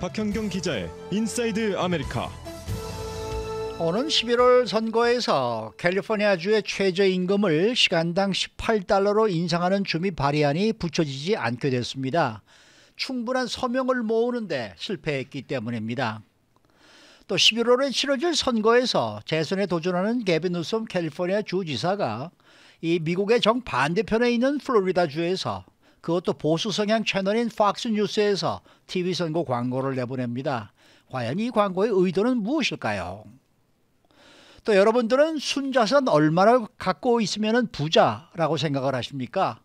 박현경 기자의 인사이드 아메리카. 오는 11월 선거에서 캘리포니아주의 최저임금을 시간당 18달러로 인상하는 주미 발의안이 붙여지지 않게 됐습니다. 충분한 서명을 모으는데 실패했기 때문입니다. 또 11월에 치러질 선거에서 재선에 도전하는 게빈 누섬 캘리포니아 주지사가 이 미국의 정반대편에 있는 플로리다주에서 그것도 보수 성향 채널인 팍스 뉴스에서 TV 선거 광고를 내보냅니다. 과연 이 광고의 의도는 무엇일까요? 또 여러분들은 순자산 얼마나 갖고 있으면 부자라고 생각을 하십니까?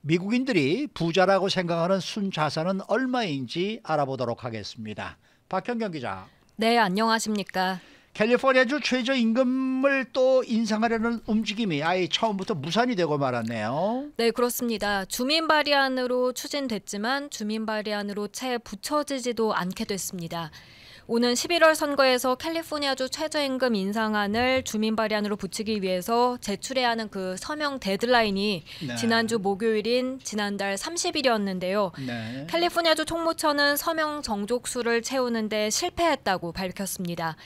미국인들이 부자라고 생각하는 순자산은 얼마인지 알아보도록 하겠습니다. 박현경 기자. 네, 안녕하십니까. 캘리포니아주 최저임금을 또 인상하려는 움직임이 아예 처음부터 무산이 되고 말았네요. 네, 그렇습니다. 주민 발의안으로 추진됐지만 주민 발의안으로 채 붙여지지도 않게 됐습니다. 오는 11월 선거에서 캘리포니아주 최저임금 인상안을 주민 발의안으로 붙이기 위해서 제출해야 하는 그 서명 데드라인이 네. 지난주 목요일인 지난달 30일이었는데요. 네. 캘리포니아주 총무처는 서명 정족수를 채우는데 실패했다고 밝혔습니다.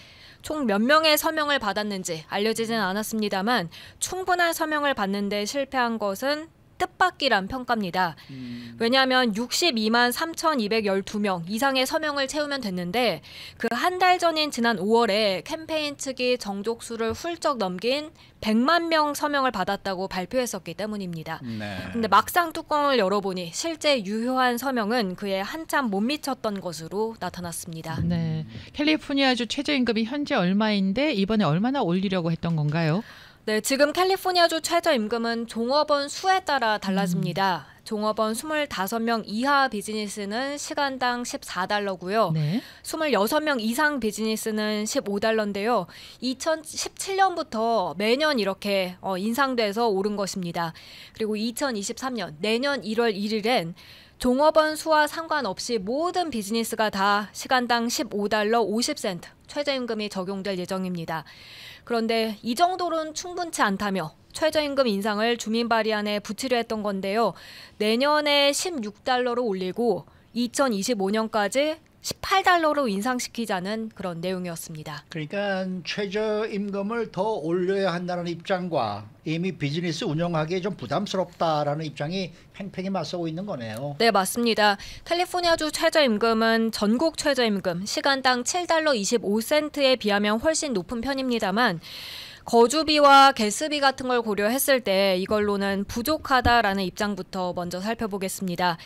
총몇 명의 서명을 받았는지 알려지진 않았습니다만 충분한 서명을 받는데 실패한 것은 뜻밖이란 평가입니다. 음. 왜냐하면 62만 3,212명 이상의 서명을 채우면 됐는데 그 한 달 전인 지난 5월에 캠페인 측이 정족수를 훌쩍 넘긴 100만 명 서명을 받았다고 발표했었기 때문입니다. 그런데 네. 막상 뚜껑을 열어보니 실제 유효한 서명은 그에 한참 못 미쳤던 것으로 나타났습니다. 네. 캘리포니아주 최저임금이 현재 얼마인데 이번에 얼마나 올리려고 했던 건가요? 네, 지금 캘리포니아주 최저임금은 종업원 수에 따라 달라집니다. 음. 종업원 25명 이하 비즈니스는 시간당 14달러고요. 네. 26명 이상 비즈니스는 15달러인데요. 2017년부터 매년 이렇게 어, 인상돼서 오른 것입니다. 그리고 2023년 내년 1월 1일엔 종업원 수와 상관없이 모든 비즈니스가 다 시간당 15달러 50센트 최저임금이 적용될 예정입니다. 그런데 이 정도로는 충분치 않다며 최저임금 인상을 주민 발의안에 붙이려 했던 건데요. 내년에 16달러로 올리고 2025년까지 18달러로 인상시키자는 그런 내용이었습니다. 그러니까 최저임금을 더 올려야 한다는 입장과 이미 비즈니스 운영하기에 좀 부담스럽다라는 입장이 팽팽히 맞서고 있는 거네요. 네, 맞습니다. 캘리포니아주 최저임금은 전국 최저임금 시간당 7달러 25센트에 비하면 훨씬 높은 편입니다만 거주비와 개스비 같은 걸 고려했을 때 이걸로는 부족하다라는 입장부터 먼저 살펴보겠습니다.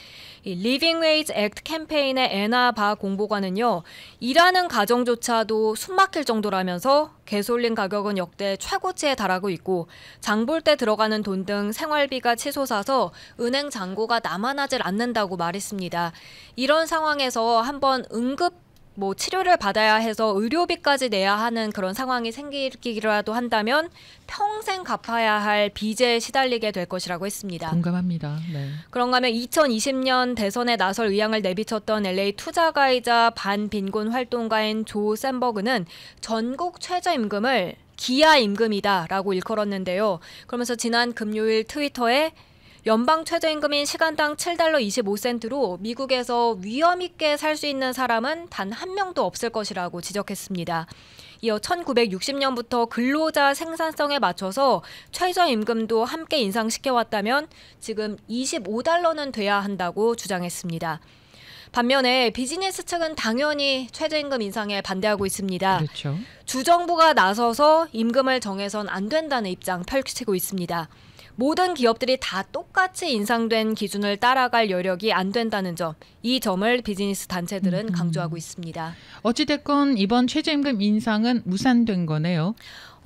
이 리빙 웨이즈 액트 캠페인의 애나 바 공보관은요. 일하는 가정조차도 숨막힐 정도라면서 개솔린 가격은 역대 최고치에 달하고 있고 장볼 때 들어가는 돈 등 생활비가 치솟아서 은행 잔고가 남아나질 않는다고 말했습니다. 이런 상황에서 한번 응급 뭐 치료를 받아야 해서 의료비까지 내야 하는 그런 상황이 생기기라도 한다면 평생 갚아야 할 빚에 시달리게 될 것이라고 했습니다. 공감합니다. 네. 그런가 하면 2020년 대선에 나설 의향을 내비쳤던 LA 투자가이자 반빈곤 활동가인 조 샌버그는 전국 최저임금을 기아 임금이다라고 일컬었는데요. 그러면서 지난 금요일 트위터에 연방 최저임금인 시간당 7달러 25센트로 미국에서 위험 있게 살 수 있는 사람은 단 한 명도 없을 것이라고 지적했습니다. 이어 1960년부터 근로자 생산성에 맞춰서 최저임금도 함께 인상시켜왔다면 지금 25달러는 돼야 한다고 주장했습니다. 반면에 비즈니스 측은 당연히 최저임금 인상에 반대하고 있습니다. 그렇죠. 주정부가 나서서 임금을 정해선 안 된다는 입장 펼치고 있습니다. 모든 기업들이 다 똑같이 인상된 기준을 따라갈 여력이 안 된다는 점, 이 점을 비즈니스 단체들은 음, 음. 강조하고 있습니다. 어찌됐건 이번 최저임금 인상은 무산된 거네요.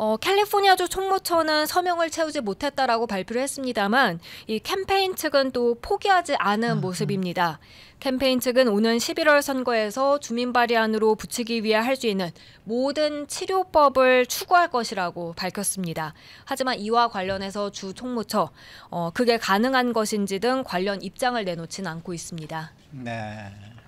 어, 캘리포니아주 총무처는 서명을 채우지 못했다라고 발표를 했습니다만 이 캠페인 측은 또 포기하지 않은 아 모습입니다. 캠페인 측은 오는 11월 선거에서 주민 발의안으로 붙이기 위해 할 수 있는 모든 치료법을 추구할 것이라고 밝혔습니다. 하지만 이와 관련해서 주 총무처 어, 그게 가능한 것인지 등 관련 입장을 내놓진 않고 있습니다. 네.